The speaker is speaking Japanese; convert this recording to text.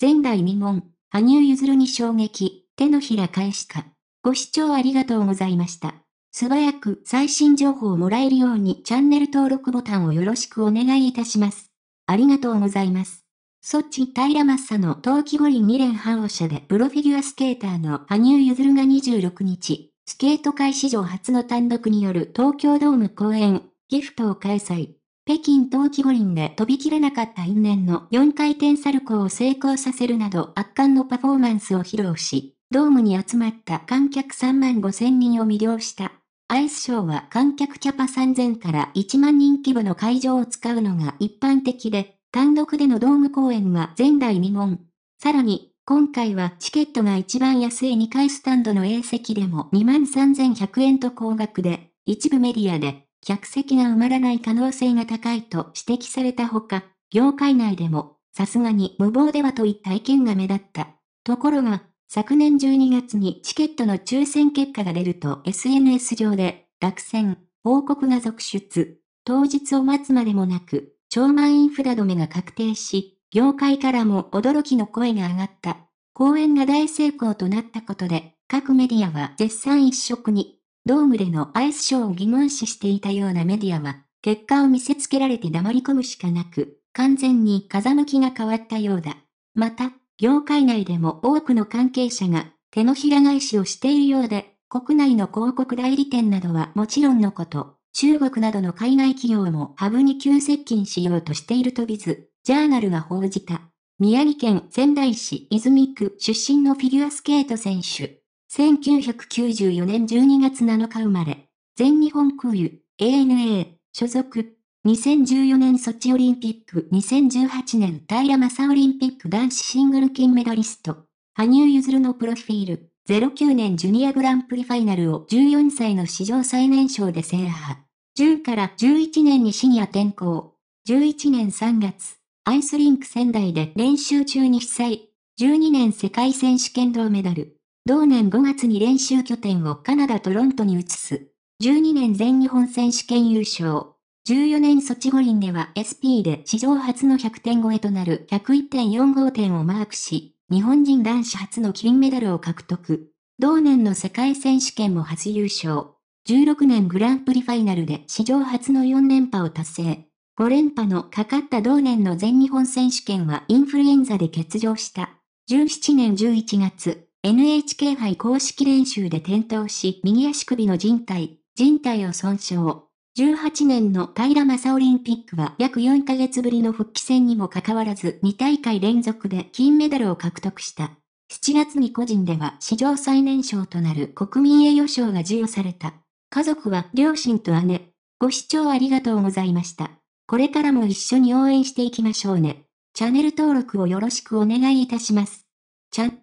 前代未聞、羽生結弦に衝撃、手のひら返しか。ご視聴ありがとうございました。素早く最新情報をもらえるようにチャンネル登録ボタンをよろしくお願いいたします。ありがとうございます。ソチ・平サの冬季五輪2連覇王者でプロフィギュアスケーターの羽生結弦が26日、スケート界史上初の単独による東京ドーム公演、ギフトを開催。北京冬季五輪で飛び切れなかった因縁の4回転サルコーを成功させるなど圧巻のパフォーマンスを披露し、ドームに集まった観客3万5千人を魅了した。アイスショーは観客キャパ3000から1万人規模の会場を使うのが一般的で、単独でのドーム公演は前代未聞。さらに、今回はチケットが一番安い2階スタンドの A 席でも23,100円と高額で、一部メディアで客席が埋まらない可能性が高いと指摘されたほか、業界内でも、さすがに無謀ではといった意見が目立った。ところが、昨年12月にチケットの抽選結果が出ると SNS 上で、落選、報告が続出。当日を待つまでもなく、超満インフラ止めが確定し、業界からも驚きの声が上がった。公演が大成功となったことで、各メディアは絶賛一色にドームでのアイスショーを疑問視していたようなメディアは、結果を見せつけられて黙り込むしかなく、完全に風向きが変わったようだ。また、業界内でも多くの関係者が手のひら返しをしているようで、国内の広告代理店などはもちろんのこと、中国などの海外企業もハブに急接近しようとしているとビズ、ジャーナルが報じた。宮城県仙台市泉区出身のフィギュアスケート選手、1994年12月7日生まれ、全日本空輸、ANA、所属、2014年ソチオリンピック、2018年平サオリンピック男子シングル金メダリスト、羽生結弦のプロフィール、09年ジュニアグランプリファイナルを14歳の史上最年少で制覇。10から11年にシニア転向。11年3月、アイスリンク仙台で練習中に被災。12年世界選手権銅メダル。同年5月に練習拠点をカナダ・トロントに移す。12年全日本選手権優勝。14年ソチ五輪では SP で史上初の100点超えとなる101.45点をマークし、日本人男子初の金メダルを獲得。同年の世界選手権も初優勝。16年グランプリファイナルで史上初の4連覇を達成。5連覇のかかった同年の全日本選手権はインフルエンザで欠場した。17年11月、NHK 杯公式練習で転倒し右足首の人体、人体を損傷。18年の平正オリンピックは約4ヶ月ぶりの復帰戦にもかかわらず2大会連続で金メダルを獲得した。7月に個人では史上最年少となる国民栄誉賞が授与された。家族は両親と姉。ご視聴ありがとうございました。これからも一緒に応援していきましょうね。チャンネル登録をよろしくお願いいたします。ちゃん